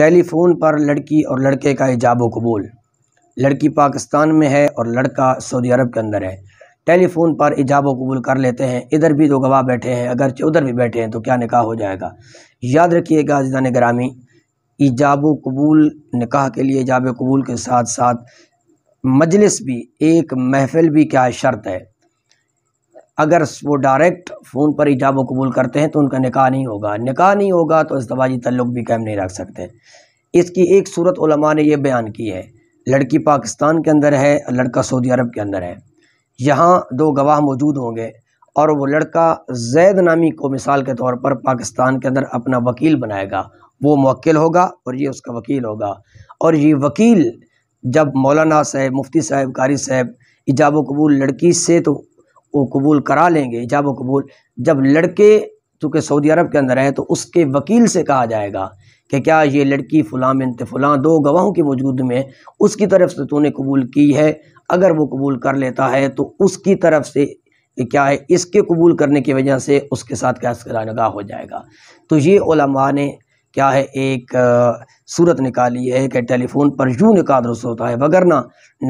telephone पर लड़की और लड़के का हिजाब कबूल लड़की पाकिस्तान में है और लड़का सऊदी अरब के अंदर है टेलीफ़ोन पर हिजाब कबूल कर लेते हैं इधर भी दो गवाह बैठे हैं अगरचे उधर भी बैठे हैं तो क्या निकाह हो जाएगा याद रखिएगा अजान ग्रामी ईजाब कबूल निकाह के लिए ईजाब कबूल के साथ साथ मजलिस भी एक महफिल भी क्या शर्त है अगर वो डायरेक्ट फ़ोन पर इजाब व कबूल करते हैं तो उनका निकाह नहीं होगा निकाह नहीं होगा तो इसदवाजी तल्लुक भी कायम नहीं रख सकते इसकी एक सूरत उलमा ने यह बयान की है लड़की पाकिस्तान के अंदर है लड़का सऊदी अरब के अंदर है यहाँ दो गवाह मौजूद होंगे और वो लड़का जैद नामी को मिसाल के तौर पर पाकिस्तान के अंदर अपना वकील बनाएगा वो मक्ल होगा और ये उसका वकील होगा और ये वकील जब मौलाना साहब मुफ्ती साहब कारी साहब इजाब कबूल लड़की से तो वो कबूल करा लेंगे वो कबूल जब लड़के चूँकि सऊदी अरब के अंदर है तो उसके वकील से कहा जाएगा कि क्या ये लड़की फ़लाँ में फ़लाँ दो गवाहों की वजूद में उसकी तरफ से तूने कबूल की है अगर वो कबूल कर लेता है तो उसकी तरफ से क्या है इसके कबूल करने की वजह से उसके साथ क्या लगा हो जाएगा तो ये ने क्या है एक आ, सूरत निकाली है कि टेलीफोन पर यूँ निकाह दुरुस्त होता है वगरना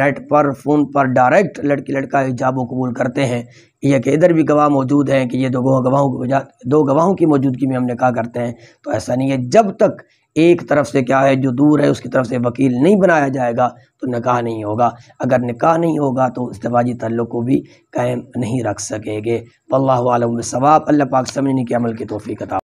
नेट पर फ़ोन पर डायरेक्ट लड़की लड़का हिजाब कबूल करते हैं यह कि इधर भी गवाह मौजूद हैं कि ये दो गवाहों दो गवाहों की मौजूदगी में हम निकाह करते हैं तो ऐसा नहीं है जब तक एक तरफ से क्या है जो दूर है उसकी तरफ से वकील नहीं बनाया जाएगा तो निकाह नहीं होगा अगर निकाह नहीं होगा तो इसतवाजी तल्लुक़ को भी कायम नहीं रख सकेंगे आलम सवाब अल्लाह पाक समझने के अमल की तोफ़ी कता